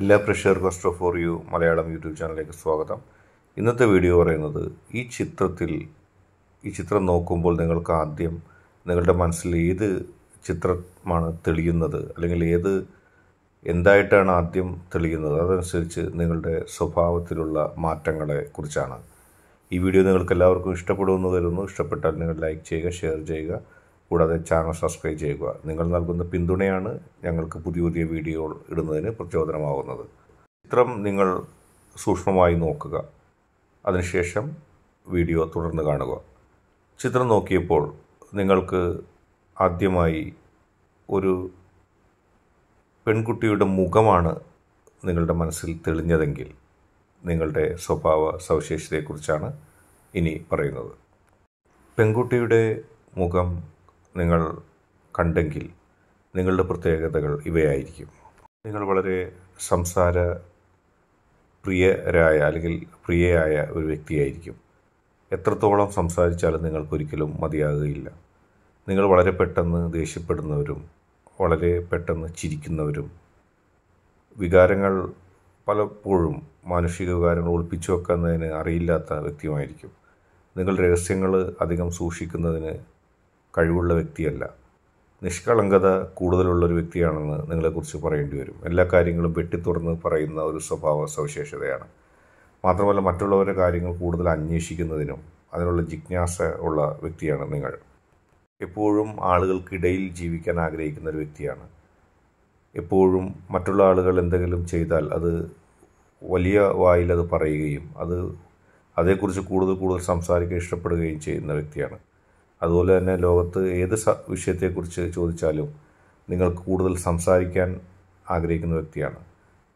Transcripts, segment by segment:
എല്ലാ pressure first of four you Malayalam YouTube ചാനലിലേക്ക് സ്വാഗതം ഇന്നത്തെ വീഡിയോ പറയുന്നത് ഈ ചിത്രത്തിൽ ഈ ചിത്രം നോക്കുമ്പോൾ നിങ്ങൾക്ക് ആദ്യം നിങ്ങളുടെ മനസ്സിൽ ഏത് ചിത്രമാണ് തെളിയുന്നത് അല്ലെങ്കിൽ ഏത് എന്തായിട്ടാണ് ആദ്യം തെളിയുന്നത് അതനുസരിച്ച് നിങ്ങളുടെ സ്വഭാവത്തിലുള്ള മാറ്റങ്ങളെ കുറിച്ചാണ് ഈ വീഡിയോ നിങ്ങൾക്ക് എല്ലാവർക്കും ഇഷ്ടപ്പെടുമെന്ന് കരുതുന്നു ഇഷ്ടപ്പെട്ടാൽ നിങ്ങൾ ലൈക്ക് ചെയ്യുക ഷെയർ ചെയ്യുക കൂടാതെ ചാനൽ സബ്സ്ക്രൈബ് ചെയ്യുക നിങ്ങൾ നൽകുന്ന പിന്തുണയാണ് ഞങ്ങൾക്ക് പുതിയ പുതിയ വീഡിയോ ഇടുന്നതിന് പ്രചോദനമാകുന്നത് ചിത്രം നിങ്ങൾ സൂക്ഷ്മമായി നോക്കുക അതിനുശേഷം വീഡിയോ തുടർന്ന് കാണുക ചിത്രം നോക്കിയപ്പോൾ നിങ്ങൾക്ക് ആദ്യമായി ഒരു പെൺകുട്ടിയുടെ മുഖമാണ് നിങ്ങളുടെ മനസ്സിൽ തെളിഞ്ഞതെങ്കിൽ നിങ്ങളുടെ സ്വഭാവ സവിശേഷതയെക്കുറിച്ചാണ് ഇനി പറയുന്നത് പെൺകുട്ടിയുടെ മുഖം നിങ്ങൾ കണ്ടെങ്കിൽ നിങ്ങളുടെ പ്രത്യേകതകൾ ഇവയായിരിക്കും നിങ്ങൾ വളരെ സംസാര പ്രിയരായ അല്ലെങ്കിൽ പ്രിയയായ ഒരു വ്യക്തിയായിരിക്കും എത്രത്തോളം സംസാരിച്ചാലും നിങ്ങൾക്കൊരിക്കലും മതിയാകുകയില്ല നിങ്ങൾ വളരെ പെട്ടെന്ന് ദേഷ്യപ്പെടുന്നവരും വളരെ പെട്ടെന്ന് ചിരിക്കുന്നവരും വികാരങ്ങൾ പലപ്പോഴും മാനുഷിക വികാരങ്ങൾ ഒളിപ്പിച്ചു വെക്കുന്നതിന് അറിയില്ലാത്ത വ്യക്തിയുമായിരിക്കും നിങ്ങൾ രഹസ്യങ്ങൾ അധികം സൂക്ഷിക്കുന്നതിന് കഴിവുള്ള വ്യക്തിയല്ല നിഷ്കളങ്കത കൂടുതലുള്ളൊരു ഒരു വ്യക്തിയാണെന്ന് നിങ്ങളെക്കുറിച്ച് പറയേണ്ടി വരും എല്ലാ കാര്യങ്ങളും വെട്ടിത്തുറന്ന് പറയുന്ന ഒരു സ്വഭാവ സവിശേഷതയാണ് മാത്രമല്ല മറ്റുള്ളവരുടെ കാര്യങ്ങൾ കൂടുതൽ അന്വേഷിക്കുന്നതിനും അതിനുള്ള ജിജ്ഞാസ ഉള്ള വ്യക്തിയാണ് നിങ്ങൾ എപ്പോഴും ആളുകൾക്കിടയിൽ ജീവിക്കാൻ ആഗ്രഹിക്കുന്ന ഒരു വ്യക്തിയാണ് എപ്പോഴും മറ്റുള്ള ആളുകൾ എന്തെങ്കിലും ചെയ്താൽ അത് വലിയ വായിൽ അത് പറയുകയും അത് അതേക്കുറിച്ച് കൂടുതൽ കൂടുതൽ സംസാരിക്കാൻ ഇഷ്ടപ്പെടുകയും ചെയ്യുന്ന വ്യക്തിയാണ് അതുപോലെ തന്നെ ലോകത്ത് ഏത് വിഷയത്തെക്കുറിച്ച് ചോദിച്ചാലും നിങ്ങൾ കൂടുതൽ സംസാരിക്കാൻ ആഗ്രഹിക്കുന്ന വ്യക്തിയാണ്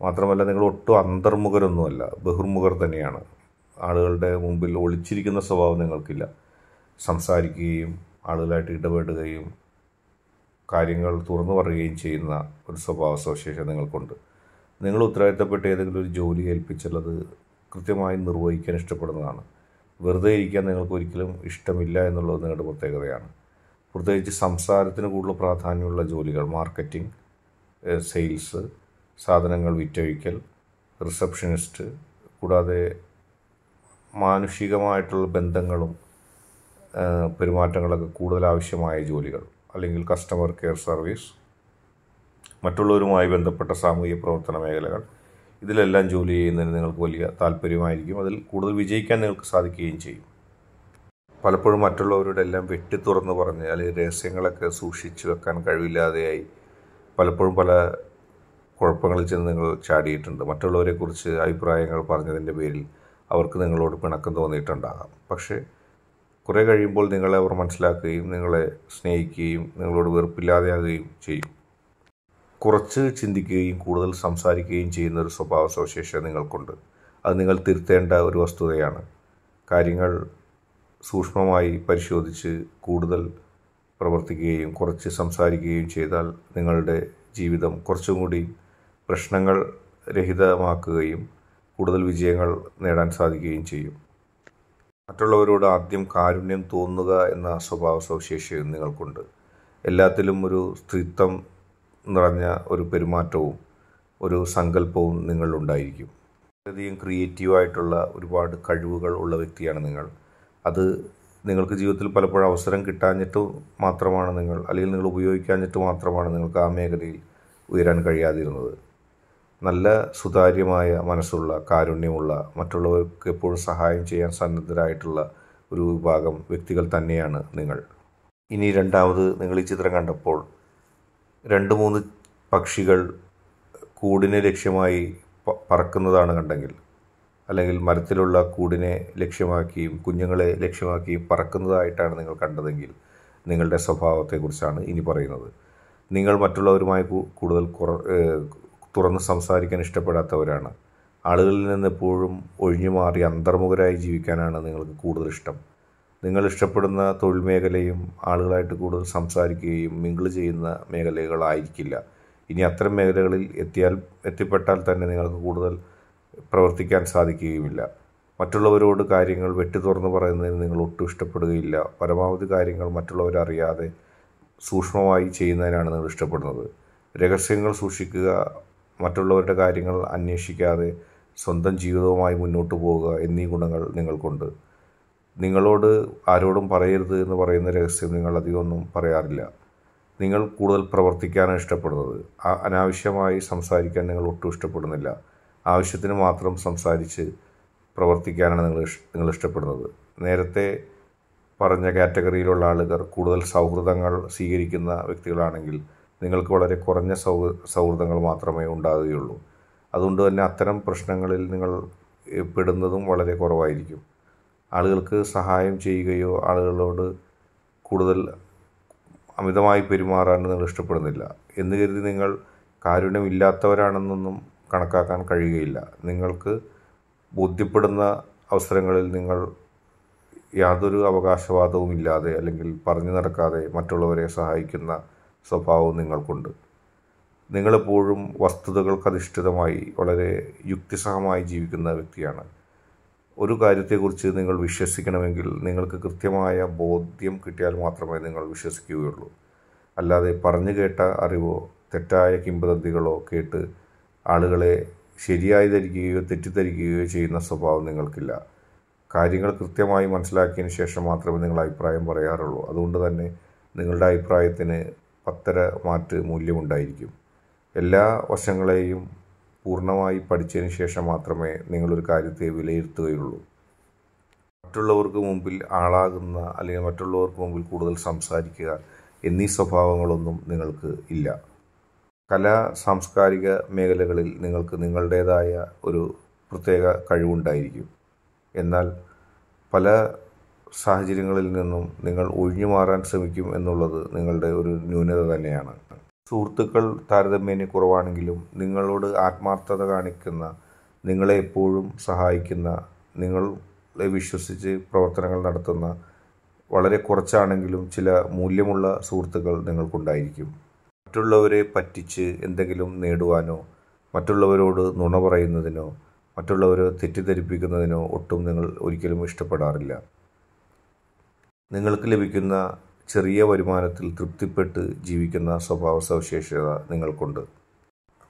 മാത്രമല്ല നിങ്ങൾ ഒട്ടും അന്തർമുഖരൊന്നുമല്ല ബഹിർമുഖർ തന്നെയാണ് ആളുകളുടെ മുമ്പിൽ ഒളിച്ചിരിക്കുന്ന സ്വഭാവം നിങ്ങൾക്കില്ല സംസാരിക്കുകയും ആളുകളായിട്ട് ഇടപെടുകയും കാര്യങ്ങൾ തുറന്നു പറയുകയും ചെയ്യുന്ന ഒരു സ്വഭാവ സവിശേഷം നിങ്ങൾക്കുണ്ട് നിങ്ങൾ ഉത്തരവാദിത്തപ്പെട്ട ഏതെങ്കിലും ഒരു ജോലി ഏൽപ്പിച്ചുള്ളത് കൃത്യമായി നിർവഹിക്കാൻ ഇഷ്ടപ്പെടുന്നതാണ് വെറുതെ ഇരിക്കാൻ നിങ്ങൾക്ക് ഒരിക്കലും ഇഷ്ടമില്ല എന്നുള്ളത് നിങ്ങളുടെ പ്രത്യേകതയാണ് പ്രത്യേകിച്ച് സംസാരത്തിന് കൂടുതൽ പ്രാധാന്യമുള്ള ജോലികൾ മാർക്കറ്റിംഗ് സെയിൽസ് സാധനങ്ങൾ വിറ്റഴിക്കൽ റിസപ്ഷനിസ്റ്റ് കൂടാതെ മാനുഷികമായിട്ടുള്ള ബന്ധങ്ങളും പെരുമാറ്റങ്ങളൊക്കെ കൂടുതൽ ആവശ്യമായ ജോലികൾ അല്ലെങ്കിൽ കസ്റ്റമർ കെയർ സർവീസ് മറ്റുള്ളവരുമായി ബന്ധപ്പെട്ട സാമൂഹിക പ്രവർത്തന മേഖലകൾ ഇതിലെല്ലാം ജോലി ചെയ്യുന്നതിന് നിങ്ങൾക്ക് വലിയ താല്പര്യമായിരിക്കും അതിൽ കൂടുതൽ വിജയിക്കാൻ നിങ്ങൾക്ക് സാധിക്കുകയും ചെയ്യും പലപ്പോഴും മറ്റുള്ളവരുടെ എല്ലാം വെട്ടി തുറന്ന് പറഞ്ഞ് അല്ലെങ്കിൽ രഹസ്യങ്ങളൊക്കെ സൂക്ഷിച്ചു വെക്കാൻ കഴിവില്ലാതെയായി പലപ്പോഴും പല കുഴപ്പങ്ങളിൽ ചെന്ന് നിങ്ങൾ ചാടിയിട്ടുണ്ട് മറ്റുള്ളവരെക്കുറിച്ച് അഭിപ്രായങ്ങൾ പറഞ്ഞതിൻ്റെ പേരിൽ അവർക്ക് നിങ്ങളോട് പിണക്കം തോന്നിയിട്ടുണ്ടാകാം പക്ഷേ കുറേ കഴിയുമ്പോൾ നിങ്ങളെ അവർ മനസ്സിലാക്കുകയും നിങ്ങളെ സ്നേഹിക്കുകയും നിങ്ങളോട് വെറുപ്പില്ലാതെയാകുകയും ചെയ്യും കുറച്ച് ചിന്തിക്കുകയും കൂടുതൽ സംസാരിക്കുകയും ചെയ്യുന്ന ഒരു സ്വഭാവ സവിശേഷത നിങ്ങൾക്കുണ്ട് അത് നിങ്ങൾ തിരുത്തേണ്ട ഒരു വസ്തുതയാണ് കാര്യങ്ങൾ സൂക്ഷ്മമായി പരിശോധിച്ച് കൂടുതൽ പ്രവർത്തിക്കുകയും കുറച്ച് സംസാരിക്കുകയും ചെയ്താൽ നിങ്ങളുടെ ജീവിതം കുറച്ചും കൂടി പ്രശ്നങ്ങൾ രഹിതമാക്കുകയും കൂടുതൽ വിജയങ്ങൾ നേടാൻ സാധിക്കുകയും ചെയ്യും മറ്റുള്ളവരോട് ആദ്യം കാരുണ്യം തോന്നുക എന്ന സ്വഭാവ സവിശേഷയും നിങ്ങൾക്കുണ്ട് എല്ലാത്തിലും ഒരു സ്ത്രീത്വം നിറഞ്ഞ ഒരു പെരുമാറ്റവും ഒരു സങ്കല്പവും നിങ്ങളിലുണ്ടായിരിക്കും വളരെയധികം ക്രിയേറ്റീവായിട്ടുള്ള ഒരുപാട് കഴിവുകൾ ഉള്ള വ്യക്തിയാണ് നിങ്ങൾ അത് നിങ്ങൾക്ക് ജീവിതത്തിൽ പലപ്പോഴും അവസരം കിട്ടാഞ്ഞിട്ട് മാത്രമാണ് നിങ്ങൾ അല്ലെങ്കിൽ നിങ്ങൾ ഉപയോഗിക്കാഞ്ഞിട്ട് മാത്രമാണ് നിങ്ങൾക്ക് ആ മേഖലയിൽ ഉയരാൻ കഴിയാതിരുന്നത് നല്ല സുതാര്യമായ മനസ്സുള്ള കാരുണ്യമുള്ള മറ്റുള്ളവർക്ക് എപ്പോഴും സഹായം ചെയ്യാൻ സന്നദ്ധരായിട്ടുള്ള ഒരു വിഭാഗം വ്യക്തികൾ തന്നെയാണ് നിങ്ങൾ ഇനി രണ്ടാമത് നിങ്ങൾ ഈ ചിത്രം കണ്ടപ്പോൾ രണ്ട് മൂന്ന് പക്ഷികൾ കൂടിനെ ലക്ഷ്യമായി പറക്കുന്നതാണ് കണ്ടെങ്കിൽ അല്ലെങ്കിൽ മരത്തിലുള്ള കൂടിനെ ലക്ഷ്യമാക്കിയും കുഞ്ഞുങ്ങളെ ലക്ഷ്യമാക്കിയും പറക്കുന്നതായിട്ടാണ് നിങ്ങൾ കണ്ടതെങ്കിൽ നിങ്ങളുടെ സ്വഭാവത്തെക്കുറിച്ചാണ് ഇനി പറയുന്നത് നിങ്ങൾ മറ്റുള്ളവരുമായി കൂടുതൽ കുറ തുറന്ന് സംസാരിക്കാൻ ഇഷ്ടപ്പെടാത്തവരാണ് ആളുകളിൽ നിന്ന് എപ്പോഴും ഒഴിഞ്ഞു മാറി അന്തർമുഖരായി ജീവിക്കാനാണ് നിങ്ങൾക്ക് കൂടുതൽ ഇഷ്ടം നിങ്ങൾ ഇഷ്ടപ്പെടുന്ന തൊഴിൽ മേഖലയും ആളുകളായിട്ട് കൂടുതൽ സംസാരിക്കുകയും മിങ്കിൾ ചെയ്യുന്ന മേഖലകളായിരിക്കില്ല ഇനി അത്തരം മേഖലകളിൽ എത്തിയാൽ എത്തിപ്പെട്ടാൽ തന്നെ നിങ്ങൾക്ക് കൂടുതൽ പ്രവർത്തിക്കാൻ സാധിക്കുകയുമില്ല മറ്റുള്ളവരോട് കാര്യങ്ങൾ വെട്ടി തുറന്ന് പറയുന്നതിന് നിങ്ങൾ ഒട്ടും ഇഷ്ടപ്പെടുകയില്ല പരമാവധി കാര്യങ്ങൾ മറ്റുള്ളവരറിയാതെ സൂക്ഷ്മമായി ചെയ്യുന്നതിനാണ് നിങ്ങൾ ഇഷ്ടപ്പെടുന്നത് രഹസ്യങ്ങൾ സൂക്ഷിക്കുക മറ്റുള്ളവരുടെ കാര്യങ്ങൾ അന്വേഷിക്കാതെ സ്വന്തം ജീവിതവുമായി മുന്നോട്ട് പോവുക എന്നീ ഗുണങ്ങൾ നിങ്ങൾക്കുണ്ട് നിങ്ങളോട് ആരോടും പറയരുത് എന്ന് പറയുന്ന രഹസ്യം നിങ്ങൾ അധികമൊന്നും പറയാറില്ല നിങ്ങൾ കൂടുതൽ പ്രവർത്തിക്കാനാണ് ഇഷ്ടപ്പെടുന്നത് അനാവശ്യമായി സംസാരിക്കാൻ നിങ്ങൾ ഒട്ടും ഇഷ്ടപ്പെടുന്നില്ല ആവശ്യത്തിന് മാത്രം സംസാരിച്ച് പ്രവർത്തിക്കാനാണ് നിങ്ങൾ നിങ്ങൾ ഇഷ്ടപ്പെടുന്നത് നേരത്തെ പറഞ്ഞ കാറ്റഗറിയിലുള്ള ആളുകൾ കൂടുതൽ സൗഹൃദങ്ങൾ സ്വീകരിക്കുന്ന വ്യക്തികളാണെങ്കിൽ നിങ്ങൾക്ക് വളരെ കുറഞ്ഞ സൗഹൃദങ്ങൾ മാത്രമേ ഉണ്ടാകുകയുള്ളൂ അതുകൊണ്ട് തന്നെ അത്തരം പ്രശ്നങ്ങളിൽ നിങ്ങൾ പെടുന്നതും വളരെ കുറവായിരിക്കും ആളുകൾക്ക് സഹായം ചെയ്യുകയോ ആളുകളോട് കൂടുതൽ അമിതമായി പെരുമാറാൻ നിങ്ങൾ ഇഷ്ടപ്പെടുന്നില്ല എന്ന് കരുതി നിങ്ങൾ കാരുണ്യമില്ലാത്തവരാണെന്നൊന്നും കണക്കാക്കാൻ കഴിയുകയില്ല നിങ്ങൾക്ക് ബോധ്യപ്പെടുന്ന അവസരങ്ങളിൽ നിങ്ങൾ യാതൊരു അവകാശവാദവും ഇല്ലാതെ അല്ലെങ്കിൽ പറഞ്ഞു നടക്കാതെ മറ്റുള്ളവരെ സഹായിക്കുന്ന സ്വഭാവവും നിങ്ങൾക്കുണ്ട് നിങ്ങളെപ്പോഴും വസ്തുതകൾക്കധിഷ്ഠിതമായി വളരെ യുക്തിസഹമായി ജീവിക്കുന്ന വ്യക്തിയാണ് ഒരു കാര്യത്തെക്കുറിച്ച് നിങ്ങൾ വിശ്വസിക്കണമെങ്കിൽ നിങ്ങൾക്ക് കൃത്യമായ ബോധ്യം കിട്ടിയാൽ മാത്രമേ നിങ്ങൾ വിശ്വസിക്കുകയുള്ളൂ അല്ലാതെ പറഞ്ഞു കേട്ട അറിവോ തെറ്റായ കിംവദന്തികളോ കേട്ട് ആളുകളെ ശരിയായി ധരിക്കുകയോ തെറ്റിദ്ധരിക്കുകയോ ചെയ്യുന്ന സ്വഭാവം നിങ്ങൾക്കില്ല കാര്യങ്ങൾ കൃത്യമായി മനസ്സിലാക്കിയതിന് ശേഷം മാത്രമേ നിങ്ങൾ അഭിപ്രായം പറയാറുള്ളൂ അതുകൊണ്ട് തന്നെ നിങ്ങളുടെ അഭിപ്രായത്തിന് പത്തര മാറ്റ് മൂല്യമുണ്ടായിരിക്കും എല്ലാ വശങ്ങളെയും പൂർണ്ണമായി പഠിച്ചതിന് ശേഷം മാത്രമേ നിങ്ങളൊരു കാര്യത്തെ വിലയിരുത്തുകയുള്ളൂ മറ്റുള്ളവർക്ക് മുമ്പിൽ ആളാകുന്ന അല്ലെങ്കിൽ മറ്റുള്ളവർക്ക് മുമ്പിൽ കൂടുതൽ സംസാരിക്കുക എന്നീ സ്വഭാവങ്ങളൊന്നും നിങ്ങൾക്ക് ഇല്ല കലാ സാംസ്കാരിക മേഖലകളിൽ നിങ്ങൾക്ക് നിങ്ങളുടേതായ ഒരു പ്രത്യേക കഴിവുണ്ടായിരിക്കും എന്നാൽ പല സാഹചര്യങ്ങളിൽ നിന്നും നിങ്ങൾ ഒഴിഞ്ഞു മാറാൻ ശ്രമിക്കും എന്നുള്ളത് നിങ്ങളുടെ ഒരു ന്യൂനത തന്നെയാണ് സുഹൃത്തുക്കൾ താരതമ്യേന കുറവാണെങ്കിലും നിങ്ങളോട് ആത്മാർത്ഥത കാണിക്കുന്ന നിങ്ങളെ എപ്പോഴും സഹായിക്കുന്ന നിങ്ങളെ വിശ്വസിച്ച് പ്രവർത്തനങ്ങൾ നടത്തുന്ന വളരെ കുറച്ചാണെങ്കിലും ചില മൂല്യമുള്ള സുഹൃത്തുക്കൾ നിങ്ങൾക്കുണ്ടായിരിക്കും മറ്റുള്ളവരെ പറ്റിച്ച് എന്തെങ്കിലും നേടുവാനോ മറ്റുള്ളവരോട് നുണ പറയുന്നതിനോ മറ്റുള്ളവരെ തെറ്റിദ്ധരിപ്പിക്കുന്നതിനോ ഒട്ടും നിങ്ങൾ ഒരിക്കലും ഇഷ്ടപ്പെടാറില്ല നിങ്ങൾക്ക് ലഭിക്കുന്ന ചെറിയ വരുമാനത്തിൽ തൃപ്തിപ്പെട്ട് ജീവിക്കുന്ന സ്വഭാവ സവിശേഷത നിങ്ങൾക്കുണ്ട്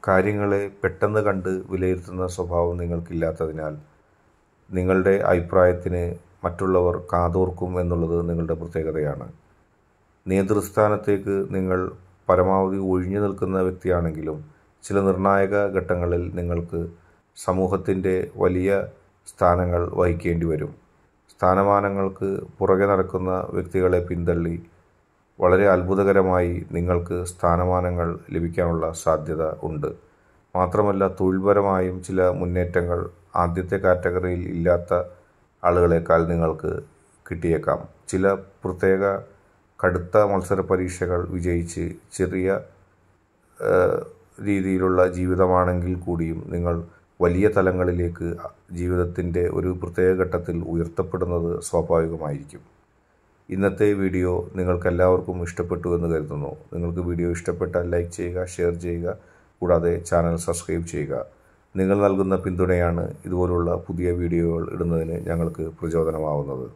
കാര്യങ്ങളെ പെട്ടെന്ന് കണ്ട് വിലയിരുത്തുന്ന സ്വഭാവം നിങ്ങൾക്കില്ലാത്തതിനാൽ നിങ്ങളുടെ അഭിപ്രായത്തിന് മറ്റുള്ളവർ കാതോർക്കും എന്നുള്ളത് നിങ്ങളുടെ പ്രത്യേകതയാണ് നേതൃസ്ഥാനത്തേക്ക് നിങ്ങൾ പരമാവധി ഒഴിഞ്ഞു നിൽക്കുന്ന വ്യക്തിയാണെങ്കിലും ചില നിർണായക ഘട്ടങ്ങളിൽ നിങ്ങൾക്ക് സമൂഹത്തിൻ്റെ വലിയ സ്ഥാനങ്ങൾ വഹിക്കേണ്ടി വരും സ്ഥാനമാനങ്ങൾക്ക് പുറകെ നടക്കുന്ന വ്യക്തികളെ പിന്തള്ളി വളരെ അത്ഭുതകരമായി നിങ്ങൾക്ക് സ്ഥാനമാനങ്ങൾ ലഭിക്കാനുള്ള സാധ്യത ഉണ്ട് മാത്രമല്ല തൊഴിൽപരമായും ചില മുന്നേറ്റങ്ങൾ ആദ്യത്തെ കാറ്റഗറിയിൽ ഇല്ലാത്ത ആളുകളെക്കാൾ നിങ്ങൾക്ക് കിട്ടിയേക്കാം ചില പ്രത്യേക കടുത്ത മത്സര പരീക്ഷകൾ വിജയിച്ച് ചെറിയ രീതിയിലുള്ള ജീവിതമാണെങ്കിൽ കൂടിയും നിങ്ങൾ വലിയ തലങ്ങളിലേക്ക് ജീവിതത്തിൻ്റെ ഒരു പ്രത്യേക ഘട്ടത്തിൽ ഉയർത്തപ്പെടുന്നത് സ്വാഭാവികമായിരിക്കും ഇന്നത്തെ വീഡിയോ നിങ്ങൾക്കെല്ലാവർക്കും ഇഷ്ടപ്പെട്ടു എന്ന് കരുതുന്നു നിങ്ങൾക്ക് വീഡിയോ ഇഷ്ടപ്പെട്ടാൽ ലൈക്ക് ചെയ്യുക ഷെയർ ചെയ്യുക കൂടാതെ ചാനൽ സബ്സ്ക്രൈബ് ചെയ്യുക നിങ്ങൾ നൽകുന്ന പിന്തുണയാണ് ഇതുപോലുള്ള പുതിയ വീഡിയോകൾ ഇടുന്നതിന് ഞങ്ങൾക്ക് പ്രചോദനമാവുന്നത്